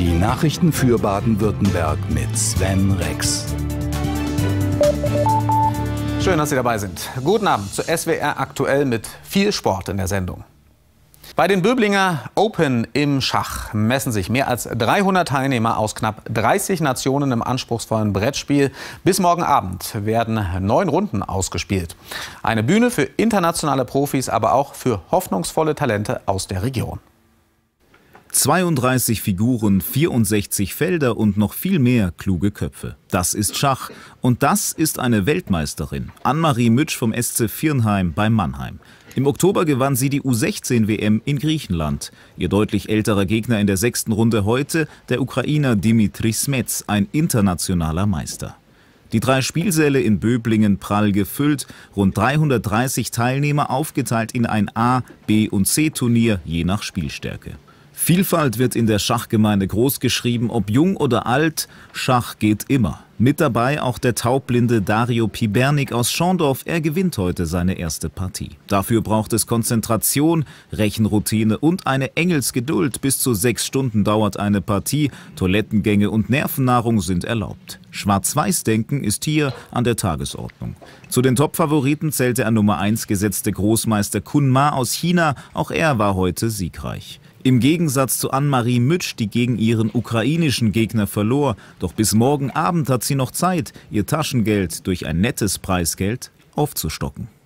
Die Nachrichten für Baden-Württemberg mit Sven Rex. Schön, dass Sie dabei sind. Guten Abend zu SWR aktuell mit viel Sport in der Sendung. Bei den Böblinger Open im Schach messen sich mehr als 300 Teilnehmer aus knapp 30 Nationen im anspruchsvollen Brettspiel. Bis morgen Abend werden neun Runden ausgespielt. Eine Bühne für internationale Profis, aber auch für hoffnungsvolle Talente aus der Region. 32 Figuren, 64 Felder und noch viel mehr kluge Köpfe. Das ist Schach. Und das ist eine Weltmeisterin. Annemarie Mütsch vom SC Viernheim bei Mannheim. Im Oktober gewann sie die U16-WM in Griechenland. Ihr deutlich älterer Gegner in der sechsten Runde heute, der Ukrainer Dimitri Smets, ein internationaler Meister. Die drei Spielsäle in Böblingen prall gefüllt, rund 330 Teilnehmer aufgeteilt in ein A-, B- und C-Turnier je nach Spielstärke. Vielfalt wird in der Schachgemeinde großgeschrieben, ob jung oder alt, Schach geht immer. Mit dabei auch der taubblinde Dario Pibernik aus Schorndorf. Er gewinnt heute seine erste Partie. Dafür braucht es Konzentration, Rechenroutine und eine Engelsgeduld. Bis zu sechs Stunden dauert eine Partie. Toilettengänge und Nervennahrung sind erlaubt. Schwarz-Weiß-Denken ist hier an der Tagesordnung. Zu den Top-Favoriten zählt der an Nummer 1 gesetzte Großmeister Kun Ma aus China. Auch er war heute siegreich. Im Gegensatz zu Annemarie Mütsch, die gegen ihren ukrainischen Gegner verlor. Doch bis morgen Abend hat sie noch Zeit, ihr Taschengeld durch ein nettes Preisgeld aufzustocken.